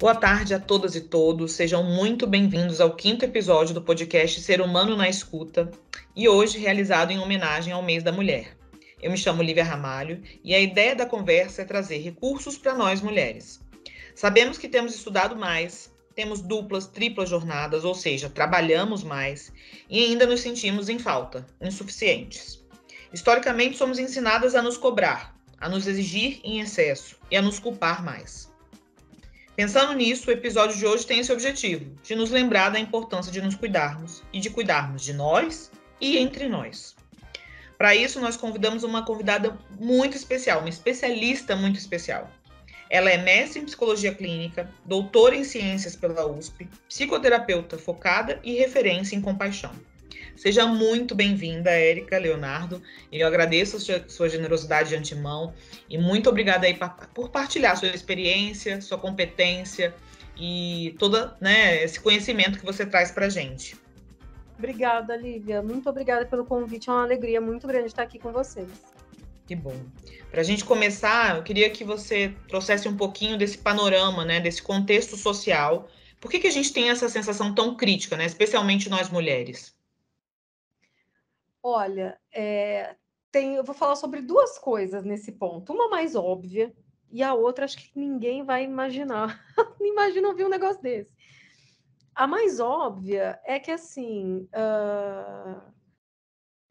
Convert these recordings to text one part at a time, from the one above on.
Boa tarde a todas e todos, sejam muito bem-vindos ao quinto episódio do podcast Ser Humano na Escuta e hoje realizado em homenagem ao Mês da Mulher. Eu me chamo Lívia Ramalho e a ideia da conversa é trazer recursos para nós mulheres. Sabemos que temos estudado mais, temos duplas, triplas jornadas, ou seja, trabalhamos mais e ainda nos sentimos em falta, insuficientes. Historicamente, somos ensinadas a nos cobrar, a nos exigir em excesso e a nos culpar mais. Pensando nisso, o episódio de hoje tem esse objetivo, de nos lembrar da importância de nos cuidarmos e de cuidarmos de nós e entre nós. Para isso, nós convidamos uma convidada muito especial, uma especialista muito especial. Ela é mestre em psicologia clínica, doutora em ciências pela USP, psicoterapeuta focada e referência em compaixão. Seja muito bem-vinda, Érica, Leonardo. Eu agradeço sua, sua generosidade de antemão e muito obrigada aí por partilhar sua experiência, sua competência e todo né, esse conhecimento que você traz para gente. Obrigada, Lívia. Muito obrigada pelo convite. É uma alegria muito grande estar aqui com vocês. Que bom. Para a gente começar, eu queria que você trouxesse um pouquinho desse panorama, né, desse contexto social. Por que, que a gente tem essa sensação tão crítica, né, especialmente nós mulheres? Olha, é, tem, eu vou falar sobre duas coisas nesse ponto. Uma mais óbvia e a outra acho que ninguém vai imaginar. Imagina ouvir um negócio desse. A mais óbvia é que, assim, uh,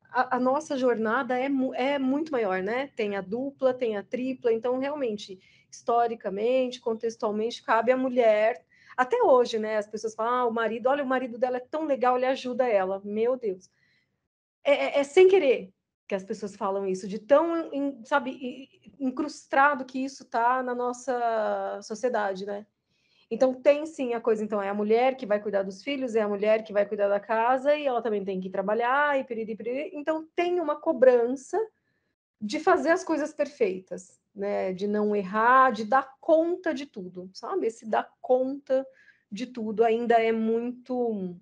a, a, nossa jornada é, é muito maior, né? Tem a dupla, tem a tripla. Então, realmente, historicamente, contextualmente, cabe à mulher. Até hoje, né? As pessoas falam, ah, o marido, olha, o marido dela é tão legal, ele ajuda ela. Meu Deus é, é, é, sem querer que as pessoas falam isso, de tão, in, sabe, incrustado que isso tá na nossa sociedade, né? Então tem sim a coisa, então é a mulher que vai cuidar dos filhos, é a mulher que vai cuidar da casa e ela também tem que trabalhar e e piriri. Então tem uma cobrança de fazer as coisas perfeitas, né? De não errar, de dar conta de tudo, sabe? Esse dar conta de tudo ainda é muito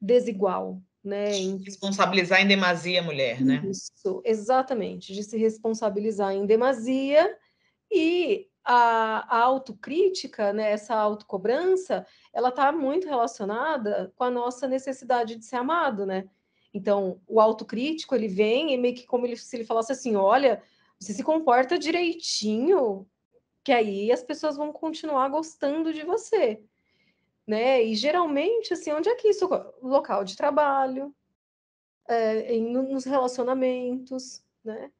desigual, né? Em... Responsabilizar em demasia a mulher, né? Isso, exatamente, de se responsabilizar em demasia e a, a autocrítica, né, essa autocobrança, ela está muito relacionada com a nossa necessidade de ser amado, né? Então, o autocrítico, ele vem e meio que como ele, se ele falasse assim, olha, você se comporta direitinho, que aí as pessoas vão continuar gostando de você né? E geralmente, assim, onde é que isso? Local de trabalho, é, em, nos relacionamentos, né?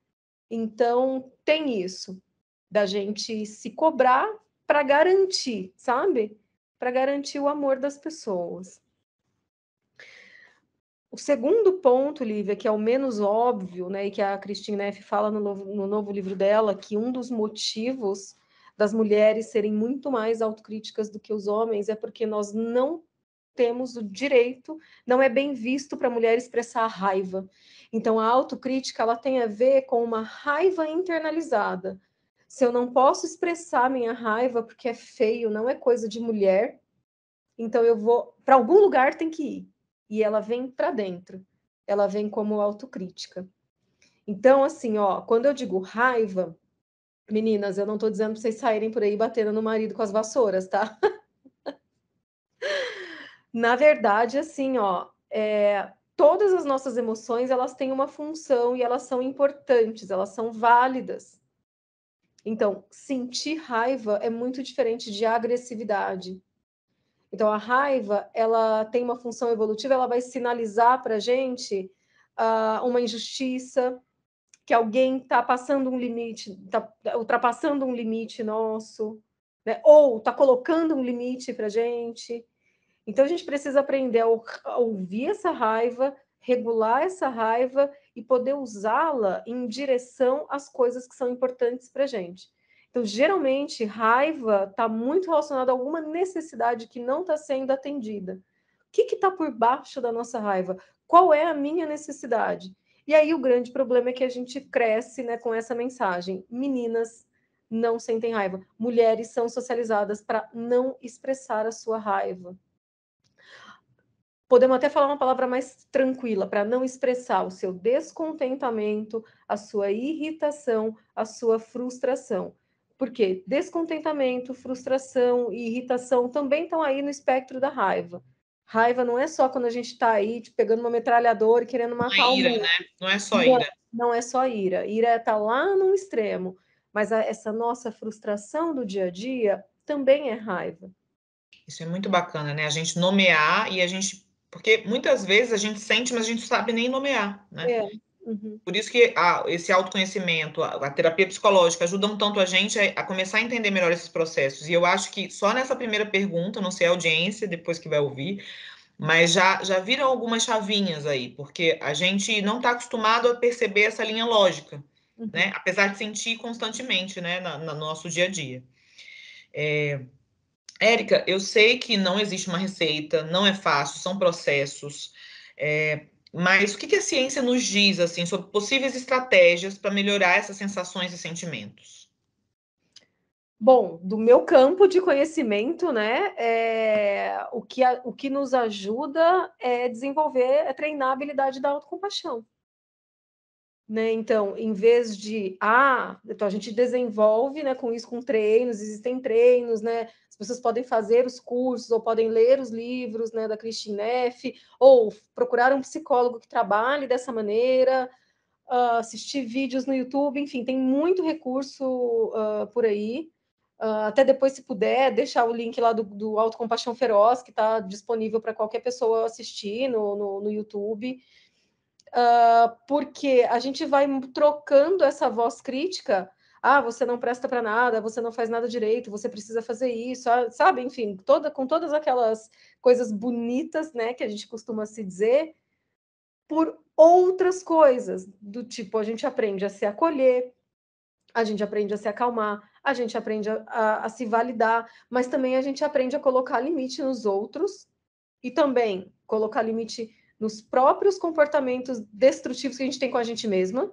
Então, tem isso, da gente se cobrar para garantir, sabe? Para garantir o amor das pessoas. O segundo ponto, Lívia, que é o menos óbvio, né, e que a Cristina F. fala no novo, no novo livro dela, que um dos motivos das mulheres serem muito mais autocríticas do que os homens é porque nós não temos o direito, não é bem visto para a mulher expressar a raiva. Então a autocrítica ela tem a ver com uma raiva internalizada. Se eu não posso expressar minha raiva porque é feio, não é coisa de mulher, então eu vou para algum lugar tem que ir. E ela vem para dentro. Ela vem como autocrítica. Então assim, ó, quando eu digo raiva, Meninas, eu não estou dizendo para vocês saírem por aí batendo no marido com as vassouras, tá? Na verdade, assim, ó, é, todas as nossas emoções elas têm uma função e elas são importantes, elas são válidas. Então, sentir raiva é muito diferente de agressividade. Então, a raiva ela tem uma função evolutiva, ela vai sinalizar para gente uh, uma injustiça, que alguém está passando um limite, está ultrapassando um limite nosso, né? ou está colocando um limite para a gente. Então a gente precisa aprender a ouvir essa raiva, regular essa raiva e poder usá-la em direção às coisas que são importantes para a gente. Então, geralmente, raiva está muito relacionada a alguma necessidade que não está sendo atendida. O que está por baixo da nossa raiva? Qual é a minha necessidade? E aí o grande problema é que a gente cresce né, com essa mensagem: meninas não sentem raiva, mulheres são socializadas para não expressar a sua raiva. Podemos até falar uma palavra mais tranquila para não expressar o seu descontentamento, a sua irritação, a sua frustração. Porque descontentamento, frustração e irritação também estão aí no espectro da raiva. Raiva não é só quando a gente está aí tipo, pegando uma metralhadora e querendo matar é ira, o mundo. Né? Não é só é ira. Não, não é só ira. Ira está é lá no extremo. Mas a, essa nossa frustração do dia a dia também é raiva. Isso é muito bacana, né? A gente nomear e a gente. Porque muitas vezes a gente sente, mas a gente sabe nem nomear, né? É. Uhum. Por isso que a, esse autoconhecimento, a, a, terapia psicológica ajudam tanto a gente a, a, começar a entender melhor esses processos. E eu acho que só nessa primeira pergunta, não sei a audiência depois que vai ouvir, mas já, já viram algumas chavinhas aí, porque a gente não está acostumado a perceber essa linha lógica, uhum. né? Apesar de sentir constantemente, né, na, no nosso dia a dia. É... Érica, eu sei que não existe uma receita, não é fácil, são processos. É, mas o que, que a ciência nos diz assim sobre possíveis estratégias para melhorar essas sensações e sentimentos? Bom, do meu campo de conhecimento, né, é, o, que a, o que nos ajuda é desenvolver, é treinar a habilidade da autocompaixão. Né? Então, em vez de, ah, então a gente desenvolve né, com isso, com treinos, existem treinos né, pessoas podem fazer os cursos ou podem ler os livros né, da Christine Neff, ou procurar um psicólogo que trabalhe dessa maneira, uh, assistir vídeos no YouTube, enfim, tem muito recurso uh, por aí. Uh, até depois, se puder, deixar o link lá do, do Autocompaixão Feroz, que está disponível para qualquer pessoa assistir no, no, no YouTube. Uh, porque a gente vai trocando essa voz crítica ah, você não presta para nada, você não faz nada direito, você precisa fazer isso, sabe? Enfim, toda, com todas aquelas coisas bonitas, né, que a gente costuma se dizer, por outras coisas, do tipo, a gente aprende a se acolher, a gente aprende a se acalmar, a gente aprende a, a, a se validar, mas também a gente aprende a colocar limite nos outros e também colocar limite nos próprios comportamentos destrutivos que a gente tem com a gente mesma,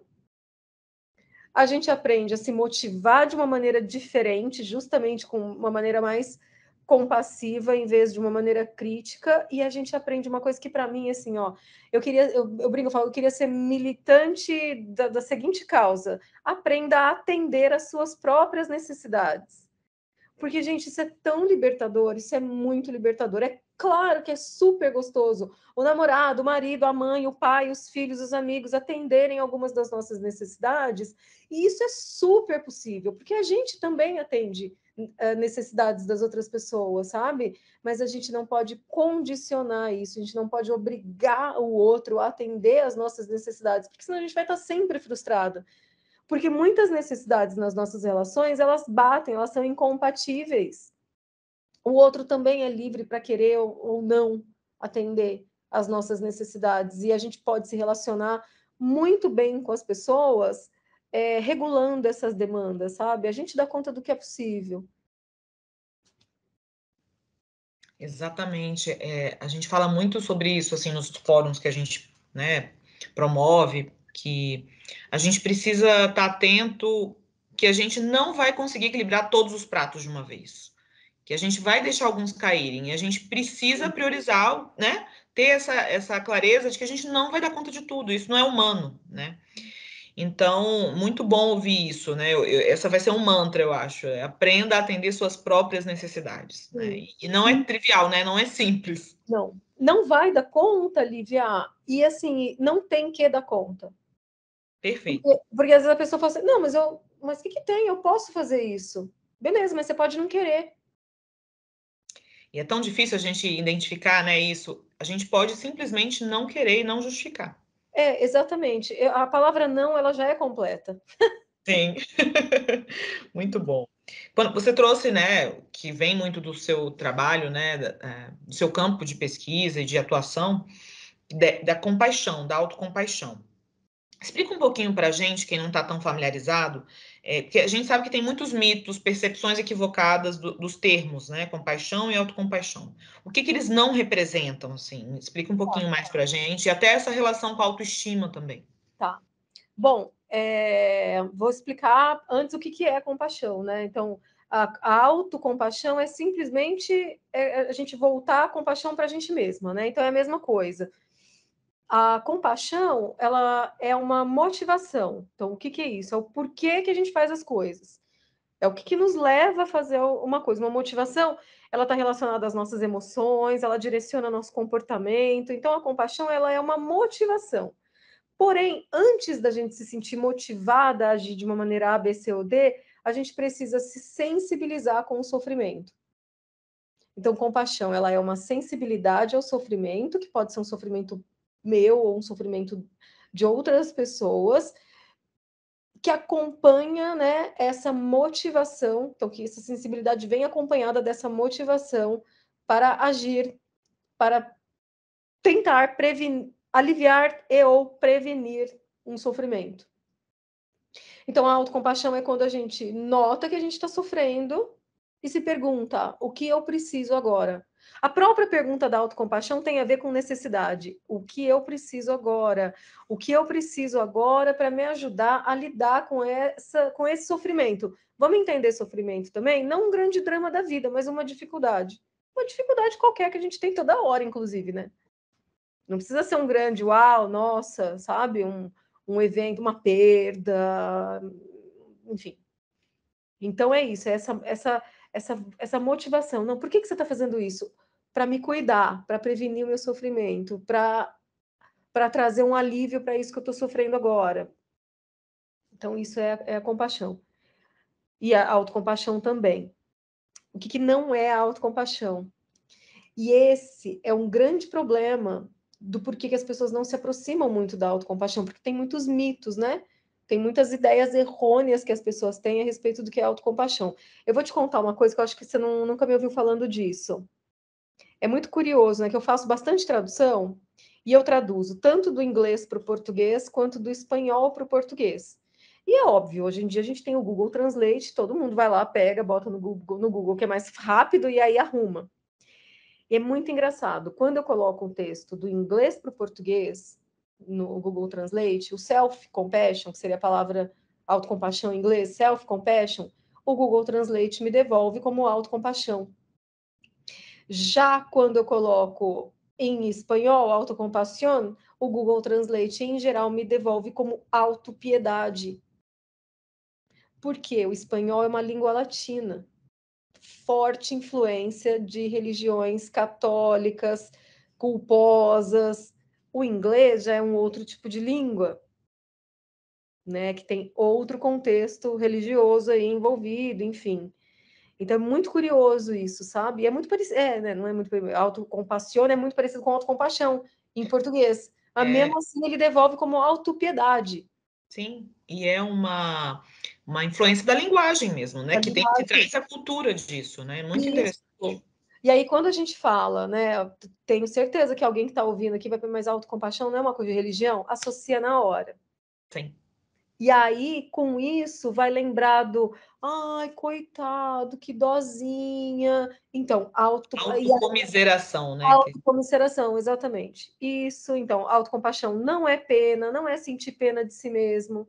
a gente aprende a se motivar de uma maneira diferente, justamente com uma maneira mais compassiva em vez de uma maneira crítica e a gente aprende uma coisa que para mim assim ó eu queria eu, eu brinco eu falo eu queria ser militante da, da seguinte causa aprenda a atender às suas próprias necessidades porque gente isso é tão libertador isso é muito libertador é Claro que é super gostoso o namorado, o marido, a mãe, o pai, os filhos, os amigos atenderem algumas das nossas necessidades. E isso é super possível, porque a gente também atende eh, necessidades das outras pessoas, sabe? Mas a gente não pode condicionar isso, a gente não pode obrigar o outro a atender as nossas necessidades, porque senão a gente vai estar sempre frustrado. Porque muitas necessidades nas nossas relações, elas batem, elas são incompatíveis o outro também é livre para querer ou, ou não atender às nossas necessidades. E a gente pode se relacionar muito bem com as pessoas é, regulando essas demandas, sabe? A gente dá conta do que é possível. Exatamente. É, a gente fala muito sobre isso assim nos fóruns que a gente né, promove, que a gente precisa estar tá atento que a gente não vai conseguir equilibrar todos os pratos de uma vez que a gente vai deixar alguns caírem. A gente precisa priorizar, né? Ter essa, essa clareza de que a gente não vai dar conta de tudo, isso não é humano, né? Então, muito bom ouvir isso, né? Eu, eu, essa vai ser um mantra, eu acho. É, aprenda a atender suas próprias necessidades. Né? E, não é trivial, né? Não é simples. Não, não vai dar conta, Lívia. E assim, não tem que dar conta. Perfeito. Porque, porque às vezes a pessoa fala assim, não, mas eu, mas o que, que tem? Eu posso fazer isso. Beleza, mas você pode não querer é tão difícil a gente identificar, né, isso. A gente pode simplesmente não querer e não justificar. É, exatamente. a palavra não, ela já é completa. Sim. muito bom. Quando você trouxe, né, que vem muito do seu trabalho, né, é, do seu campo de pesquisa e de atuação, da, da compaixão, da autocompaixão. Explica um pouquinho para a gente, quem não está tão familiarizado, é, porque a gente sabe que tem muitos mitos, percepções equivocadas do, dos termos, né? Compaixão e autocompaixão. O que, que eles não representam, assim? Explica um pouquinho mais para a gente, e até essa relação com a autoestima também. Tá. Bom, é, vou explicar antes o que, que é compaixão, né? Então, a, a autocompaixão é simplesmente é, é, a gente voltar a compaixão para a gente mesma, né? Então, é a mesma coisa. A compaixão, ela é uma motivação. Então, o que, que é isso? É o porquê que a gente faz as coisas. É o que, que nos leva a fazer uma coisa. Uma motivação, ela está relacionada às nossas emoções, ela direciona nosso comportamento. Então, a compaixão, ela é uma motivação. Porém, antes da gente se sentir motivada a agir de uma maneira A, B, C ou D, a gente precisa se sensibilizar com o sofrimento. Então, compaixão, ela é uma sensibilidade ao sofrimento, que pode ser um sofrimento meu ou um sofrimento de outras pessoas que acompanha né, essa motivação, então que essa sensibilidade vem acompanhada dessa motivação para agir, para tentar aliviar e ou prevenir um sofrimento. Então a autocompaixão é quando a gente nota que a gente está sofrendo e se pergunta o que eu preciso agora, a própria pergunta da autocompaixão tem a ver com necessidade. O que eu preciso agora? O que eu preciso agora para me ajudar a lidar com, essa, com esse sofrimento? Vamos entender sofrimento também? Não um grande drama da vida, mas uma dificuldade. Uma dificuldade qualquer que a gente tem toda hora, inclusive, né? Não precisa ser um grande uau, nossa, sabe? Um, um evento, uma perda, enfim. Então é isso, é essa, essa essa, essa motivação. Não, por que, que você está fazendo isso? Para me cuidar, para prevenir o meu sofrimento, para trazer um alívio para isso que eu estou sofrendo agora. Então, isso é, é a compaixão. E a autocompaixão também. O que, que não é a autocompaixão? E esse é um grande problema do porquê que as pessoas não se aproximam muito da autocompaixão, porque tem muitos mitos, né? Tem muitas ideias errôneas que as pessoas têm a respeito do que é autocompaixão. Eu vou te contar uma coisa que eu acho que você não, nunca me ouviu falando disso. É muito curioso, né? Que eu faço bastante tradução e eu traduzo tanto do inglês para o português quanto do espanhol para o português. E é óbvio, hoje em dia a gente tem o Google Translate, todo mundo vai lá, pega, bota no Google, no Google que é mais rápido e aí arruma. E é muito engraçado. Quando eu coloco um texto do inglês para o português, no Google Translate, o self-compassion, que seria a palavra autocompaixão em inglês, self-compassion, o Google Translate me devolve como autocompaixão. Já quando eu coloco em espanhol, autocompaixão, o Google Translate em geral me devolve como autopiedade. Porque o espanhol é uma língua latina, forte influência de religiões católicas, culposas, o inglês já é um outro tipo de língua, né, que tem outro contexto religioso aí envolvido, enfim. Então é muito curioso isso, sabe? E é muito parecido, é, né, não é muito autocompassiona, é muito parecido com autocompaixão em é. português. Mas é. mesmo assim ele devolve como autopiedade. Sim, e é uma uma influência da linguagem mesmo, né? que linguagem. tem que traz a cultura disso, né? É muito isso. interessante. E aí, quando a gente fala, né, tenho certeza que alguém que está ouvindo aqui vai para mais autocompaixão, não é uma coisa de religião, associa na hora. Sim. E aí, com isso, vai lembrado, ai, coitado, que dozinha. Então, auto... autocomiseração, né? Autocomiseração, exatamente. Isso, então, autocompaixão não é pena, não é sentir pena de si mesmo,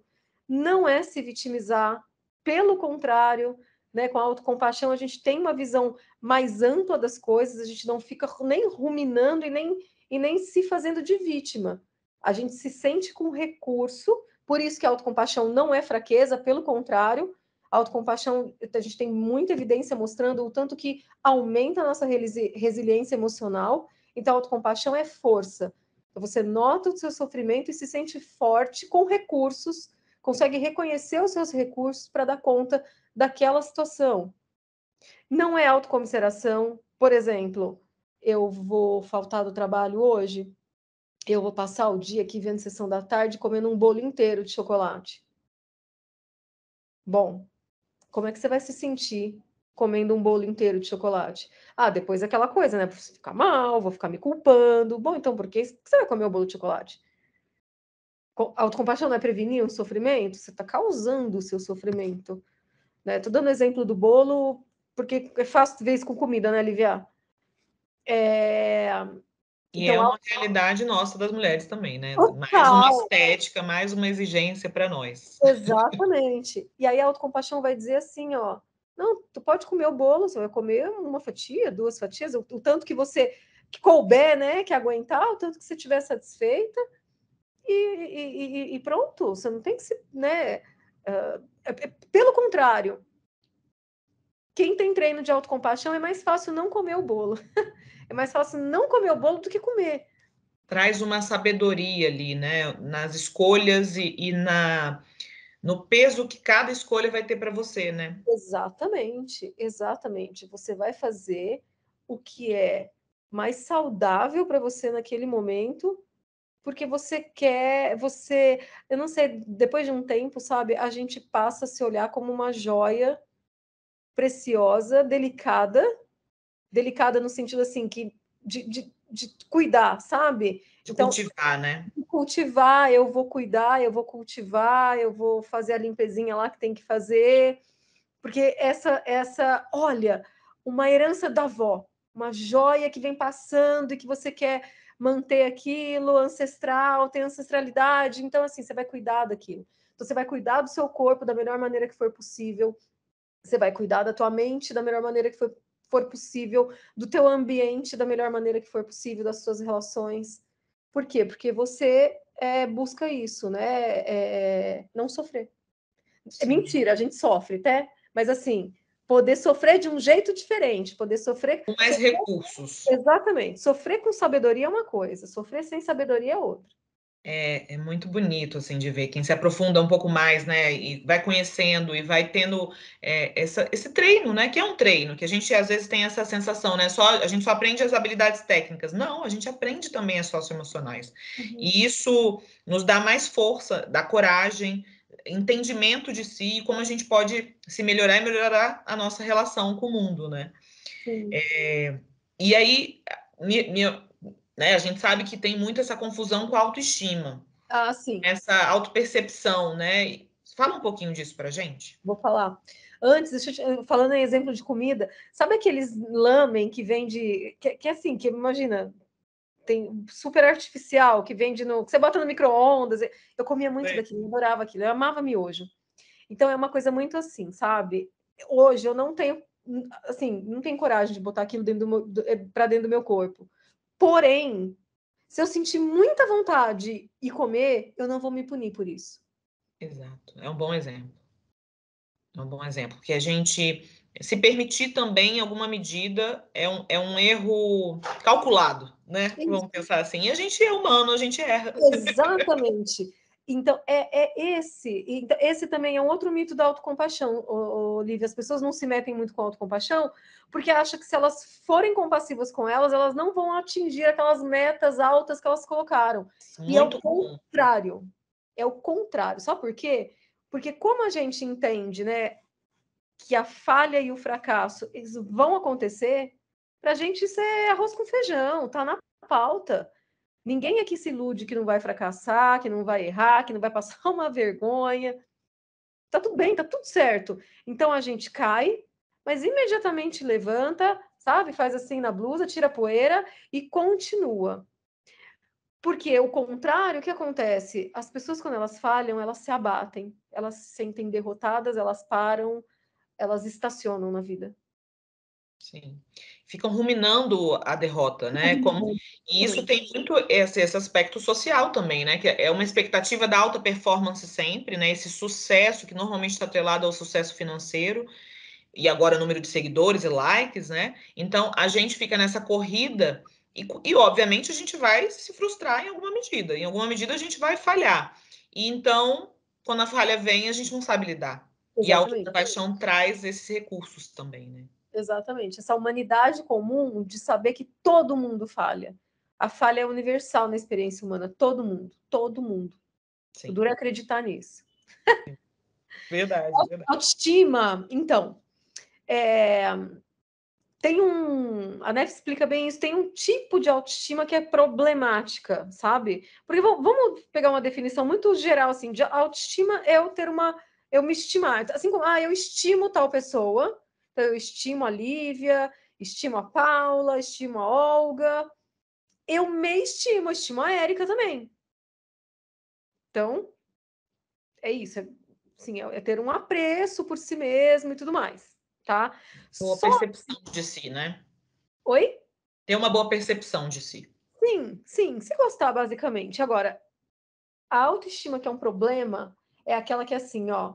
não é se vitimizar. Pelo contrário, né, com a autocompaixão, a gente tem uma visão mais ampla das coisas, a gente não fica nem ruminando e nem, e nem se fazendo de vítima. A gente se sente com recurso, por isso que a autocompaixão não é fraqueza, pelo contrário, a autocompaixão, a gente tem muita evidência mostrando o tanto que aumenta a nossa resiliência emocional. Então, a autocompaixão é força. Então você nota o seu sofrimento e se sente forte com recursos, consegue reconhecer os seus recursos para dar conta daquela situação, não é autocomiseração. Por exemplo, eu vou faltar do trabalho hoje, eu vou passar o dia aqui vendo sessão da tarde comendo um bolo inteiro de chocolate. Bom, como é que você vai se sentir comendo um bolo inteiro de chocolate? Ah, depois aquela coisa, né? Vou ficar mal, vou ficar me culpando. Bom, então por que você vai comer o um bolo de chocolate? Autocompaixão não é prevenir um sofrimento? Você está causando o seu sofrimento. Estou né? dando o exemplo do bolo porque é fácil ver isso com comida, né, Lívia? É... E então, é uma a... realidade nossa das mulheres também, né? Total. Mais uma estética, mais uma exigência para nós. Exatamente. e aí a autocompaixão vai dizer assim, ó, não, tu pode comer o bolo, você vai comer uma fatia, duas fatias, o, o tanto que você que couber, né, que aguentar, o tanto que você estiver satisfeita. E, e, e, pronto, você não tem que se, né? Uh, pelo contrário, quem tem treino de autocompaixão é mais fácil não comer o bolo. é mais fácil não comer o bolo do que comer. Traz uma sabedoria ali, né? Nas escolhas e, e na no peso que cada escolha vai ter para você, né? Exatamente, exatamente. Você vai fazer o que é mais saudável para você naquele momento, porque você quer, você, eu não sei, depois de um tempo, sabe, a gente passa a se olhar como uma joia preciosa, delicada, delicada no sentido assim que de, de, de cuidar, sabe? De então, cultivar, né? Cultivar, eu vou cuidar, eu vou cultivar, eu vou fazer a limpezinha lá que tem que fazer, porque essa essa, olha, uma herança da avó, uma joia que vem passando e que você quer manter aquilo ancestral, tem ancestralidade, então assim, você vai cuidar daquilo. Então, você vai cuidar do seu corpo da melhor maneira que for possível, você vai cuidar da tua mente da melhor maneira que for, for possível, do teu ambiente da melhor maneira que for possível, das suas relações. Por quê? Porque você é, busca isso, né? É, é não sofrer. É Sim. É mentira, a gente sofre, até, tá? mas assim, poder sofrer de um jeito diferente, poder sofrer com mais sofrer, recursos. Exatamente. Sofrer com sabedoria é uma coisa, sofrer sem sabedoria é outra. É, é, muito bonito, assim, de ver quem se aprofunda um pouco mais, né, e vai conhecendo e vai tendo é, essa, esse treino, né, que é um treino, que a gente às vezes tem essa sensação, né, só, a gente só aprende as habilidades técnicas. Não, a gente aprende também as socioemocionais. Uhum. E isso nos dá mais força, dá coragem, entendimento de si e como a gente pode se melhorar e melhorar a nossa relação com o mundo, né. É, e aí, minha, minha né? A gente sabe que tem muito essa confusão com a autoestima. Ah, sim. Essa autopercepção, né? Fala um pouquinho disso pra gente. Vou falar. Antes, te... falando em exemplo de comida, sabe aqueles lamen que vende. Que, que assim, que imagina, tem super artificial que vende no. que você bota no micro-ondas. Eu comia muito Bem. daquilo, eu adorava aquilo, eu amava miojo. Então é uma coisa muito assim, sabe? Hoje eu não tenho, assim, não tenho coragem de botar aquilo dentro do eh, para dentro do meu corpo. Porém, se eu sentir muita vontade e comer, eu não vou me punir por isso. Exato. É um bom exemplo. É um bom exemplo. porque a gente se permitir também, em alguma medida, é um, é um erro calculado, né? Vamos pensar assim. a gente é humano, a gente erra. Exatamente. Então, é, é esse. Então, esse também é um outro mito da autocompaixão, Olivia. As pessoas não se metem muito com a autocompaixão porque acham que se elas forem compassivas com elas, elas não vão atingir aquelas metas altas que elas colocaram. Muito e é o né? contrário. É o contrário. Só por quê? Porque como a gente entende, né, que a falha e o fracasso eles vão acontecer, para a gente isso é arroz com feijão, tá na pauta. Ninguém aqui se ilude que não vai fracassar, que não vai errar, que não vai passar uma vergonha. Tá tudo bem, tá tudo certo. Então a gente cai, mas imediatamente levanta, sabe? Faz assim na blusa, tira a poeira e continua. Porque o contrário, o que acontece? As pessoas, quando elas falham, elas se abatem, elas se sentem derrotadas, elas param, elas estacionam na vida. Sim. Ficam ruminando a derrota, né? Uhum. Como e isso tem muito esse, esse, aspecto social também, né? Que é, é uma expectativa da alta performance sempre, né? Esse sucesso que normalmente está atrelado ao sucesso financeiro e agora número de seguidores e likes, né? Então a gente fica nessa corrida e, e obviamente a gente vai se frustrar em alguma medida. Em alguma medida a gente vai falhar. E então quando a falha vem a gente não sabe lidar. Exatamente. E a paixão traz esses recursos também, né? Exatamente. Essa humanidade comum de saber que todo mundo falha. A falha é universal na experiência humana. Todo mundo. Todo mundo. Sim. O duro é acreditar nisso. Verdade, verdade. Autoestima. Então, é... tem um. A Nef explica bem isso. Tem um tipo de autoestima que é problemática, sabe? Porque vamos pegar uma definição muito geral, assim. De autoestima é eu ter uma. Eu me estimar. Assim como, ah, eu estimo tal pessoa então, eu estimo a Lívia, estimo a Paula, estimo a Olga. Eu me estimo, estimo a Érica também. Então, é isso. É, sim, é, é ter um apreço por si mesmo e tudo mais, tá? Boa Só... percepção de si, né? Oi? Ter uma boa percepção de si. Sim, sim, se gostar, basicamente. Agora, a autoestima que é um problema é aquela que é assim, ó.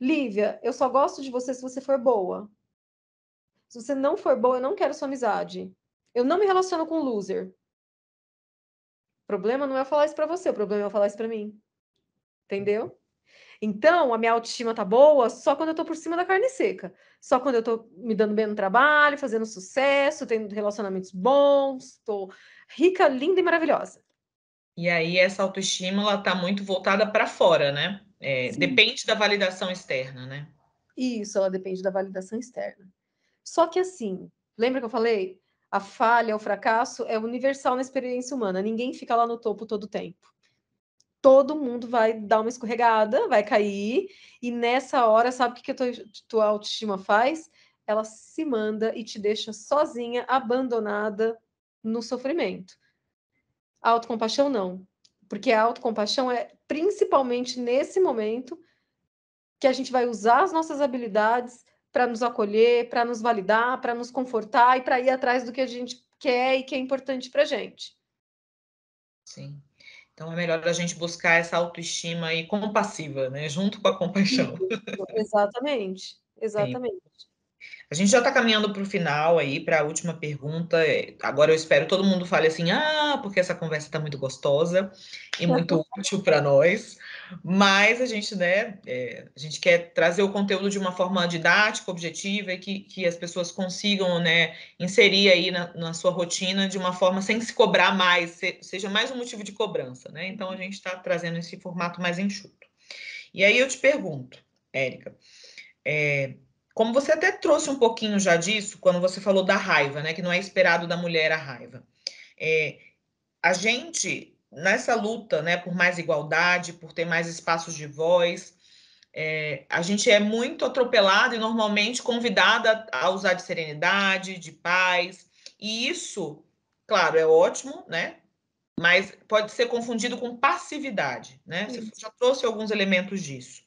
Lívia, eu só gosto de você se você for boa. Se você não for boa, eu não quero sua amizade. Eu não me relaciono com loser. O problema não é eu falar isso para você, o problema é eu falar isso para mim. Entendeu? Então, a minha autoestima tá boa só quando eu tô por cima da carne seca. Só quando eu tô me dando bem no trabalho, fazendo sucesso, tendo relacionamentos bons, tô rica, linda e maravilhosa. E aí essa autoestima ela tá muito voltada para fora, né? É, depende da validação externa, né? Isso, ela depende da validação externa. Só que assim, lembra que eu falei? A falha, o fracasso é universal na experiência humana. Ninguém fica lá no topo todo o tempo. Todo mundo vai dar uma escorregada, vai cair, e nessa hora, sabe o que, que a tua autoestima faz? Ela se manda e te deixa sozinha, abandonada no sofrimento. autocompaixão não, porque a autocompaixão é principalmente nesse momento que a gente vai usar as nossas habilidades para nos acolher, para nos validar, para nos confortar e para ir atrás do que a gente quer e que é importante para a gente. Sim. Então é melhor a gente buscar essa autoestima aí compassiva, né? Junto com a compaixão. Exatamente, exatamente. Sim. A gente já está caminhando para o final aí, para a última pergunta. Agora eu espero todo mundo fale assim, ah, porque essa conversa está muito gostosa e muito útil para nós. Mas a gente, né, é, a gente quer trazer o conteúdo de uma forma didática, objetiva e que, que as pessoas consigam, né, inserir aí na, na sua rotina de uma forma sem se cobrar mais, se, seja mais um motivo de cobrança, né? Então a gente está trazendo esse formato mais enxuto. E aí eu te pergunto, Érica, é, como você até trouxe um pouquinho já disso quando você falou da raiva, né, que não é esperado da mulher a raiva. É, a gente nessa luta né, por mais igualdade, por ter mais espaços de voz, é, a gente é muito atropelado e normalmente convidada a usar de serenidade, de paz, e isso, claro, é ótimo, né? Mas pode ser confundido com passividade, né? Você já trouxe alguns elementos disso.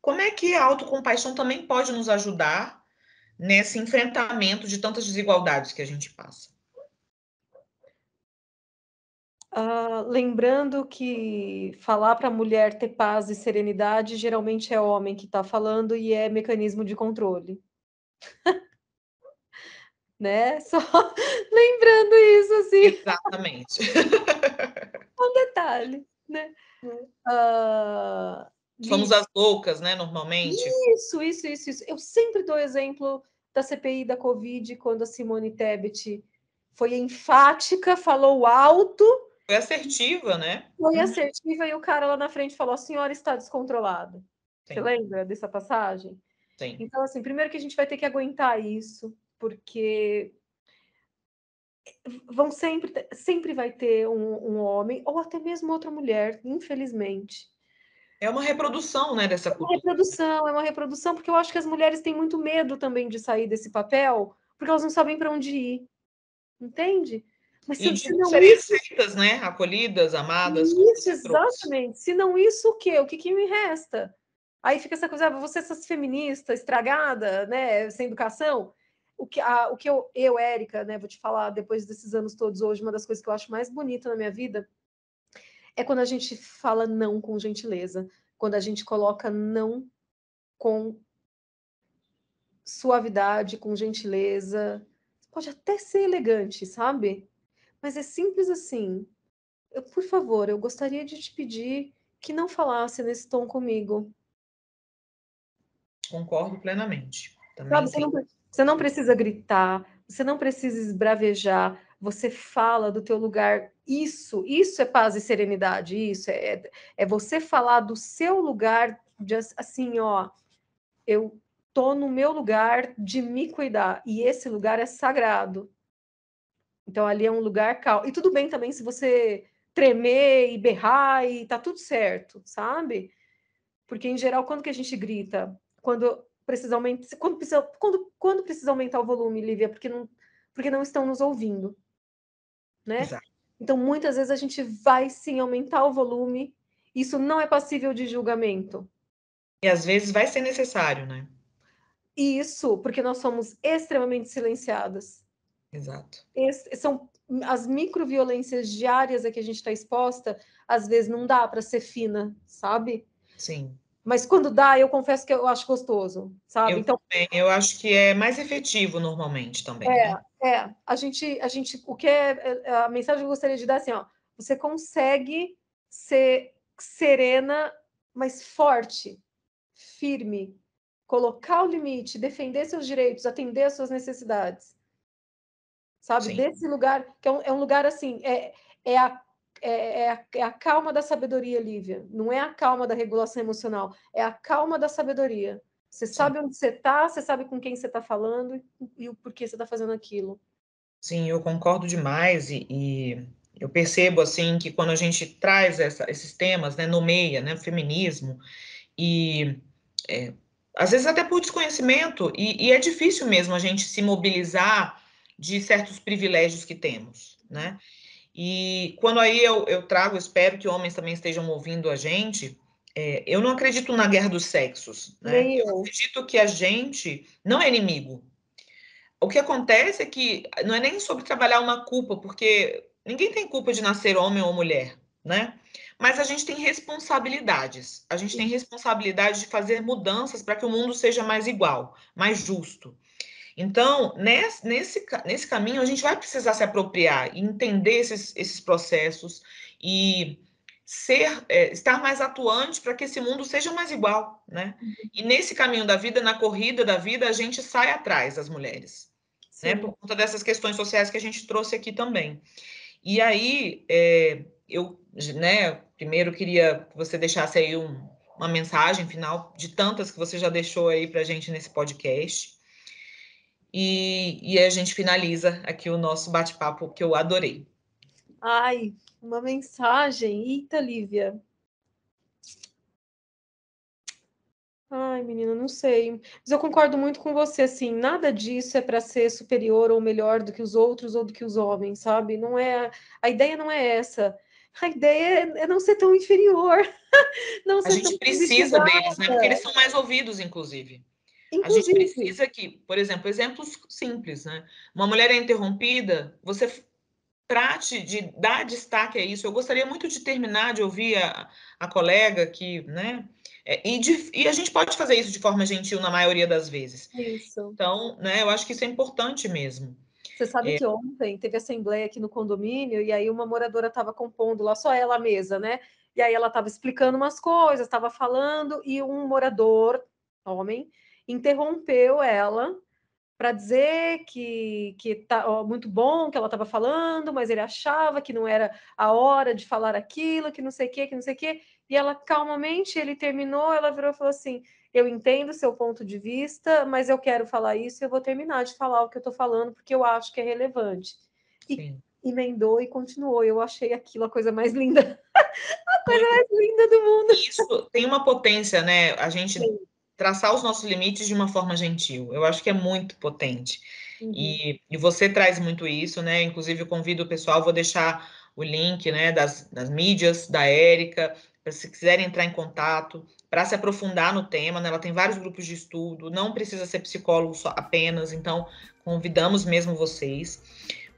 Como é que a autocompaixão também pode nos ajudar nesse enfrentamento de tantas desigualdades que a gente passa? Ah, lembrando que falar para a mulher ter paz e serenidade geralmente é homem que está falando e é mecanismo de controle. né? Só lembrando isso assim. Exatamente. um detalhe, né? É. Ah, Somos as loucas, né? Normalmente. Isso, isso, isso, isso. Eu sempre dou exemplo da CPI da Covid, quando a Simone Tebet foi enfática, falou alto foi assertiva, né? Foi assertiva e o cara lá na frente falou: a senhora está descontrolada. Sim. Você lembra dessa passagem? Sim. Então, assim, primeiro que a gente vai ter que aguentar isso, porque vão sempre, sempre vai ter um, um homem, ou até mesmo outra mulher, infelizmente. É uma reprodução, né, dessa cultura. É uma reprodução, é uma reprodução, porque eu acho que as mulheres têm muito medo também de sair desse papel, porque elas não sabem para onde ir. Entende? Mas se, se não isso... aceitas, né? Acolhidas, amadas. Isso, exatamente. Se não isso, o quê? O que, que me resta? Aí fica essa coisa, ah, você é essas feminista, estragada, né? Sem educação. O que, a, o que eu, eu, Érica, né, vou te falar depois desses anos todos hoje, uma das coisas que eu acho mais bonita na minha vida é quando a gente fala não com gentileza, quando a gente coloca não com suavidade, com gentileza. Pode até ser elegante, sabe? mas é simples assim. Eu, por favor, eu gostaria de te pedir que não falasse nesse tom comigo. Concordo plenamente. você, não, você não precisa gritar, você não precisa esbravejar, você fala do teu lugar. Isso, isso é paz e serenidade, isso é, é você falar do seu lugar, de, assim, ó, eu tô no meu lugar de me cuidar e esse lugar é sagrado. Então ali é um lugar calmo. E tudo bem também se você tremer e berrar e tá tudo certo, sabe? Porque em geral quando que a gente grita? Quando precisa aumentar, quando precisa, quando, quando precisa aumentar o volume, Lívia, porque não porque não estão nos ouvindo, né? Exato. Então muitas vezes a gente vai sim aumentar o volume. Isso não é passível de julgamento. E às vezes vai ser necessário, né? Isso, porque nós somos extremamente silenciadas. Exato. Esse, são as microviolências diárias a que a gente está exposta, às vezes não dá para ser fina, sabe? Sim. Mas quando dá, eu confesso que eu acho gostoso, sabe? Eu então, também, eu acho que é mais efetivo normalmente também. É, né? é. A gente, a gente, o que é, é, é a mensagem que eu gostaria de dar é assim, ó, você consegue ser serena, mas forte, firme, colocar o limite, defender seus direitos, atender às suas necessidades sabe? Sim. Desse lugar, que é um, é um lugar assim, é, é a é, é a, é, a, calma da sabedoria, Lívia. Não é a calma da regulação emocional, é a calma da sabedoria. Você sabe Sim. onde você está, você sabe com quem você está falando e, e, o porquê você está fazendo aquilo. Sim, eu concordo demais e, e, eu percebo assim que quando a gente traz essa, esses temas, né, nomeia, né, feminismo e é, às vezes até por desconhecimento e, e é difícil mesmo a gente se mobilizar de certos privilégios que temos, né? E quando aí eu, eu trago, espero que homens também estejam ouvindo a gente, é, eu não acredito na guerra dos sexos, né? Eu. eu acredito que a gente não é inimigo. O que acontece é que não é nem sobre trabalhar uma culpa, porque ninguém tem culpa de nascer homem ou mulher, né? Mas a gente tem responsabilidades. A gente tem responsabilidade de fazer mudanças para que o mundo seja mais igual, mais justo. Então, nesse, nesse, nesse caminho, a gente vai precisar se apropriar, e entender esses, esses processos e ser é, estar mais atuante para que esse mundo seja mais igual, né? Uhum. E nesse caminho da vida, na corrida da vida, a gente sai atrás das mulheres, né? Sim. né? Por conta dessas questões sociais que a gente trouxe aqui também. E aí é, eu, né? Primeiro queria que você deixasse aí um, uma mensagem final de tantas que você já deixou aí para gente nesse podcast. E, e a gente finaliza aqui o nosso bate-papo que eu adorei. Ai, uma mensagem. Eita, Lívia. Ai, menina, não sei. Mas eu concordo muito com você, assim, nada disso é para ser superior ou melhor do que os outros ou do que os homens, sabe? Não é, a ideia não é essa. A ideia é, não ser tão inferior. não a gente precisa deles, né? Porque eles são mais ouvidos, inclusive. Inclusive. A gente precisa que, por exemplo, exemplos simples, né? Uma mulher é interrompida, você trate de dar destaque a isso. Eu gostaria muito de terminar de ouvir a, a colega aqui, né? É, e, de, e, a gente pode fazer isso de forma gentil na maioria das vezes. Isso. Então, né, eu acho que isso é importante mesmo. Você sabe é. que ontem teve assembleia aqui no condomínio e aí uma moradora estava compondo lá, só ela a mesa, né? E aí ela estava explicando umas coisas, estava falando, e um morador, homem, interrompeu ela para dizer que, que tá ó, muito bom que ela estava falando, mas ele achava que não era a hora de falar aquilo, que não sei o que, que não sei o que. E ela calmamente, ele terminou, ela virou e falou assim: Eu entendo seu ponto de vista, mas eu quero falar isso e eu vou terminar de falar o que eu estou falando, porque eu acho que é relevante. E Sim. emendou e continuou. Eu achei aquilo a coisa mais linda. a coisa mais linda do mundo. Isso tem uma potência, né? A gente. Sim traçar os nossos limites de uma forma gentil. Eu acho que é muito potente. Uhum. E, e você traz muito isso, né? Inclusive, eu convido o pessoal, vou deixar o link né, das, das mídias, da Érica, para se quiserem entrar em contato, para se aprofundar no tema, né? ela tem vários grupos de estudo, não precisa ser psicólogo só, apenas, então convidamos mesmo vocês.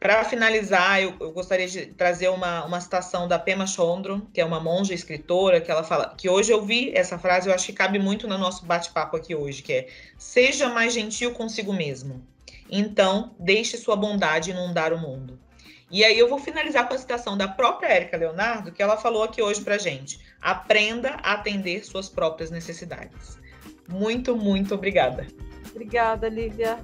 Para finalizar, eu, eu, gostaria de trazer uma, uma citação da Pema Chondron, que é uma monja escritora, que ela fala que hoje eu vi essa frase, eu acho que cabe muito no nosso bate-papo aqui hoje, que é seja mais gentil consigo mesmo. Então, deixe sua bondade inundar o mundo. E aí eu vou finalizar com a citação da própria Érica Leonardo, que ela falou aqui hoje pra gente: aprenda a atender suas próprias necessidades. Muito, muito obrigada. Obrigada, Lívia.